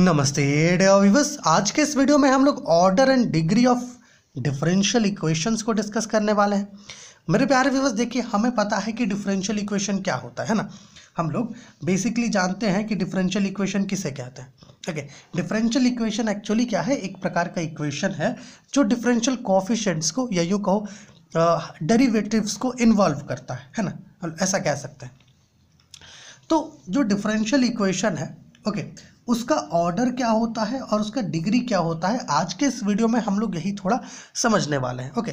नमस्ते dare viewers आज के इस वीडियो में हम लोग order and degree of differential equations को डिस्कस करने वाले हैं मेरे प्यारे व्यूवर्स देखिए हमें पता है कि डिफरेंशियल इक्वेशन क्या होता है ना हम लोग बेसिकली जानते हैं कि डिफरेंशियल इक्वेशन किसे कहते हैं ओके डिफरेंशियल इक्वेशन एक्चुअली क्या है एक प्रकार का इक्वेशन है जो डिफरेंशियल कॉफिशेंट्स को या यू कहो डेरीवेटिवस को इन्वॉल्व करता है है ना ऐसा कह सकते हैं तो जो डिफरेंशियल इक्वेशन है ओके उसका ऑर्डर क्या होता है और उसका डिग्री क्या होता है आज के इस वीडियो में हम लोग यही थोड़ा समझने वाले हैं ओके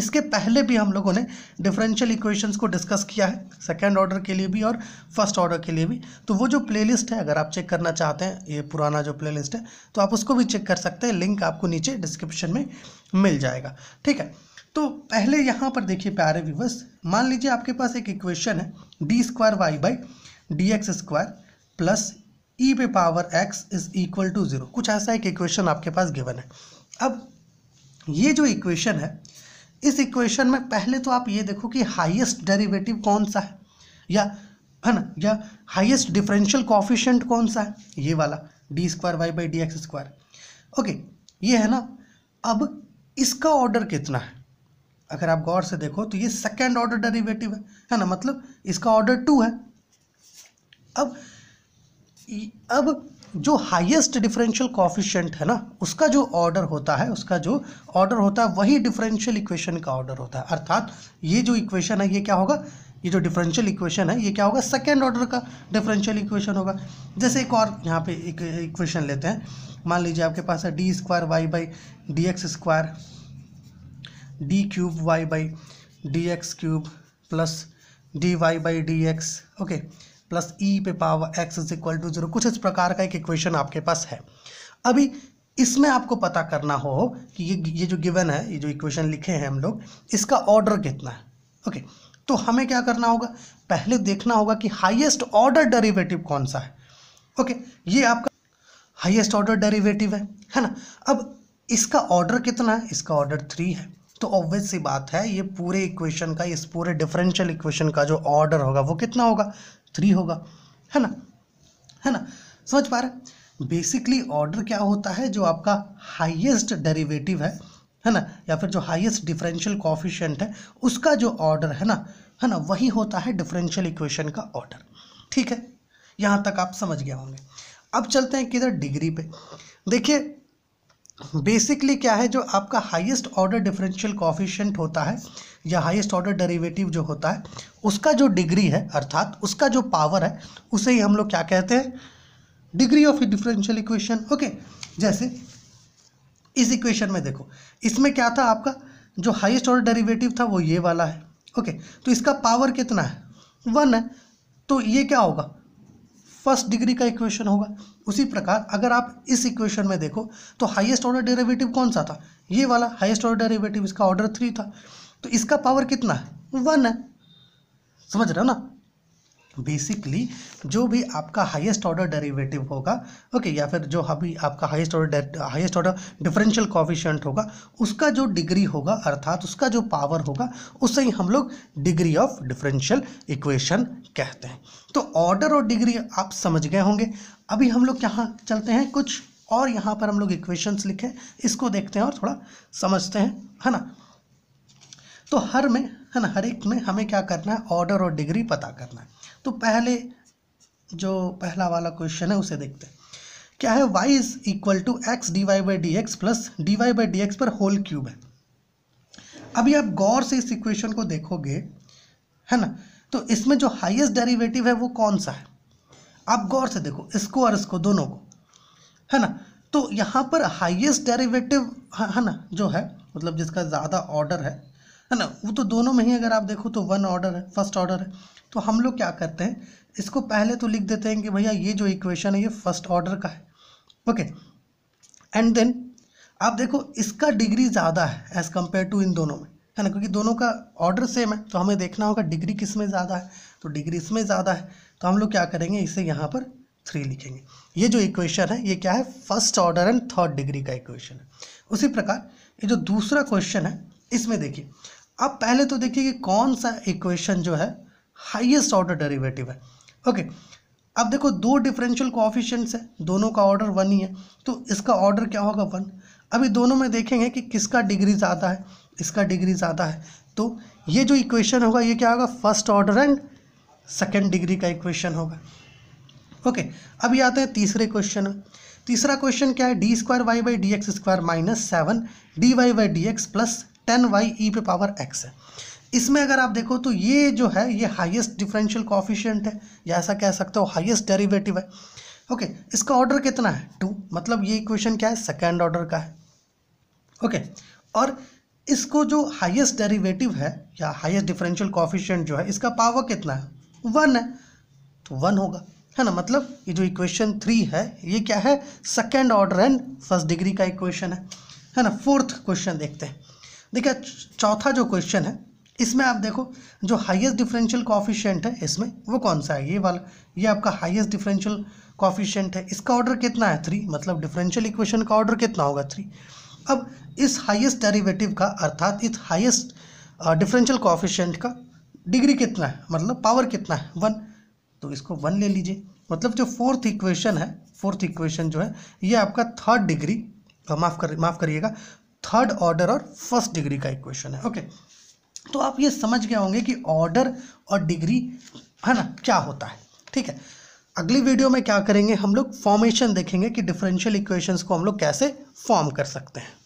इसके पहले भी हम लोगों ने डिफरेंशियल इक्वेशंस को डिस्कस किया है सेकेंड ऑर्डर के लिए भी और फर्स्ट ऑर्डर के लिए भी तो वो जो प्लेलिस्ट है अगर आप चेक करना चाहते हैं ये पुराना जो प्लेलिस्ट है तो आप उसको भी चेक कर सकते हैं लिंक आपको नीचे डिस्क्रिप्शन में मिल जाएगा ठीक है तो पहले यहाँ पर देखिए प्यारे व्यूवर्स मान लीजिए आपके पास एक इक्वेशन है d square y by d x square plus e e पे power x is equal to zero कुछ ऐसा एक इक्वेशन आपके पास गिवन है अब ये जो इक्वेशन है इस इक्वेशन में पहले तो आप ये देखो कि हाईएस्ट डेरिवेटिव कौन सा है या है ना या हाईएस्ट डिफरेंशियल कॉफिशेंट कौन सा है ये वाला d square y by d x square okay ये है ना अब इसका ऑर्डर कितना है अगर आप गौर से देखो तो ये सेकेंड ऑर्डर डेरिवेटिव है है ना मतलब इसका ऑर्डर टू है अब अब जो हाईएस्ट डिफरेंशियल कॉफिशेंट है ना उसका जो ऑर्डर होता है उसका जो ऑर्डर होता है वही डिफरेंशियल इक्वेशन का ऑर्डर होता है अर्थात ये जो इक्वेशन है ये क्या होगा ये जो डिफरेंशियल इक्वेशन है ये क्या होगा सेकेंड ऑर्डर का डिफरेंशियल इक्वेशन होगा जैसे एक और यहाँ पे एक इक्वेशन लेते हैं मान लीजिए आपके पास है d square y by d x square d cube y by d x cube plus d y by d x okay plus e पे power x is equal to zero कुछ इस प्रकार का एक इक्वेशन आपके पास है अभी इसमें आपको पता करना हो कि ये ये जो गिवन है ये जो इक्वेशन लिखे हैं हम लोग इसका ऑर्डर कितना है ओके तो हमें क्या करना होगा पहले देखना होगा कि हाइएस्ट ऑर्डर डेरिवेटिव कौन सा है ओके ये आपका हाइएस्ट ऑर्डर डेरिवेटिव है है ना अब इसका ऑर्डर कितना है इसका ऑर्डर थ्री है तो ऑब्वियस सी बात है ये पूरे इक्वेशन का इस पूरे डिफरेंशियल इक्वेशन का जो ऑर्डर होगा वो कितना होगा थ्री होगा है ना है ना समझ पा रहे बेसिकली ऑर्डर क्या होता है जो आपका हाईएस्ट डेरिवेटिव है है ना या फिर जो हाईएस्ट डिफरेंशियल कॉफिशेंट है उसका जो ऑर्डर है ना है ना वही होता है डिफरेंशियल इक्वेशन का ऑर्डर ठीक है यहाँ तक आप समझ गए होंगे अब चलते हैं किधर डिग्री पे देखिए बेसिकली क्या है जो आपका हाईएस्ट ऑर्डर डिफरेंशियल कॉफिशेंट होता है या हाईएस्ट ऑर्डर डेरिवेटिव जो होता है उसका जो डिग्री है अर्थात उसका जो पावर है उसे ही हम लोग क्या कहते हैं degree of differential equation okay जैसे इस इक्वेशन में देखो इसमें क्या था आपका जो हाईएस्ट ऑर्डर डेरिवेटिव था वो ये वाला है ओके तो इसका पावर कितना है वन है तो ये क्या होगा फर्स्ट डिग्री का इक्वेशन होगा उसी प्रकार अगर आप इस इक्वेशन में देखो तो हाईएस्ट ऑर्डर डेरिवेटिव कौन सा था ये वाला हाईएस्ट ऑर्डर डेरिवेटिव इसका ऑर्डर थ्री था तो इसका पावर कितना है वन है समझ रहे हो ना बेसिकली जो भी आपका हाईएस्ट ऑर्डर डेरिवेटिव होगा ओके okay, या फिर जो अभी आपका highest order highest order differential coefficient होगा उसका जो डिग्री होगा अर्थात उसका जो पावर होगा उसे ही हम लोग डिग्री ऑफ डिफरेंशियल इक्वेशन कहते हैं तो ऑर्डर और डिग्री आप समझ गए होंगे अभी हम लोग यहाँ चलते हैं कुछ और यहाँ पर हम लोग इक्वेशंस लिखे इसको देखते हैं और थोड़ा समझते हैं है ना तो हर में है ना हर एक में हमें क्या करना है ऑर्डर और डिग्री पता करना है तो पहले जो पहला वाला क्वेश्चन है उसे देखते हैं क्या है y is equal to x d y by d x plus d y by d x पर होल क्यूब है अभी आप गौर से इस इक्वेशन को देखोगे है ना तो इसमें जो हाइएस्ट डेरीवेटिव है वो कौन सा है आप गौर से देखो इसको और इसको दोनों को है ना तो यहाँ पर हाइएस्ट डेरीवेटिव है ना जो है मतलब जिसका ज़्यादा ऑर्डर है है ना वो तो दोनों में ही अगर आप देखो तो वन ऑर्डर है फर्स्ट ऑर्डर है तो हम लोग क्या करते हैं इसको पहले तो लिख देते हैं कि भैया ये जो इक्वेशन है ये फर्स्ट ऑर्डर का है ओके एंड देन आप देखो इसका डिग्री ज़्यादा है एज़ कम्पेयर टू इन दोनों में है ना क्योंकि दोनों का ऑर्डर सेम है तो हमें देखना होगा डिग्री किस में ज़्यादा है तो डिग्री इसमें ज़्यादा है तो हम लोग क्या करेंगे इसे यहाँ पर थ्री लिखेंगे ये जो इक्वेशन है ये क्या है first order and third degree का इक्वेशन है उसी प्रकार ये जो दूसरा क्वेश्चन है इसमें देखिए अब पहले तो देखिए कि कौन सा इक्वेशन जो है हाईएस्ट ऑर्डर डेरिवेटिव है ओके अब देखो दो डिफरेंशियल कोऑफिशिएंट्स है दोनों का ऑर्डर वन ही है तो इसका ऑर्डर क्या होगा वन अभी दोनों में देखेंगे कि किसका डिग्री ज़्यादा है इसका डिग्री ज़्यादा है तो ये जो इक्वेशन होगा ये क्या होगा first order and second degree का इक्वेशन होगा ओके okay, अभी आते हैं तीसरे क्वेश्चन में तीसरा क्वेश्चन क्या है d square y by d x square minus seven d y by d x plus ten y e पे पावर एक्स है इसमें अगर आप देखो तो ये जो है ये हाईएस्ट डिफरेंशियल कॉफिशियंट है या ऐसा कह सकते हो हाईएस्ट डेरिवेटिव है ओके okay, इसका ऑर्डर कितना है टू मतलब ये इक्वेशन क्या है सेकेंड ऑर्डर का है ओके okay, और इसको जो हाईएस्ट डेरिवेटिव है या हाईएस्ट डिफरेंशियल कॉफिशियंट जो है इसका पावर कितना है वन है तो वन होगा है ना मतलब ये जो इक्वेशन थ्री है ये क्या है second order and first degree का इक्वेशन है है ना फोर्थ क्वेश्चन देखते हैं देखिए चौथा जो क्वेश्चन है इसमें आप देखो जो हाईएस्ट डिफरेंशियल कॉफिशियंट है इसमें वो कौन सा है ये वाला ये आपका हाईएस्ट डिफरेंशियल कॉफिशियंट है इसका ऑर्डर कितना है थ्री मतलब डिफरेंशियल इक्वेशन का ऑर्डर कितना होगा थ्री अब इस हाईएस्ट डेरिवेटिव का अर्थात इस हाईएस्ट डिफरेंशियल कॉफिशियंट का डिग्री कितना है मतलब पावर कितना है वन तो इसको वन ले लीजिए मतलब जो फोर्थ इक्वेशन है फोर्थ इक्वेशन जो है ये आपका थर्ड डिग्री माफ़ कर माफ़ करिएगा थर्ड ऑर्डर और फर्स्ट डिग्री का इक्वेशन है ओके तो आप ये समझ गए होंगे कि ऑर्डर और डिग्री है ना क्या होता है ठीक है अगली वीडियो में क्या करेंगे हम लोग फॉर्मेशन देखेंगे कि डिफरेंशियल इक्वेशंस को हम लोग कैसे फॉर्म कर सकते हैं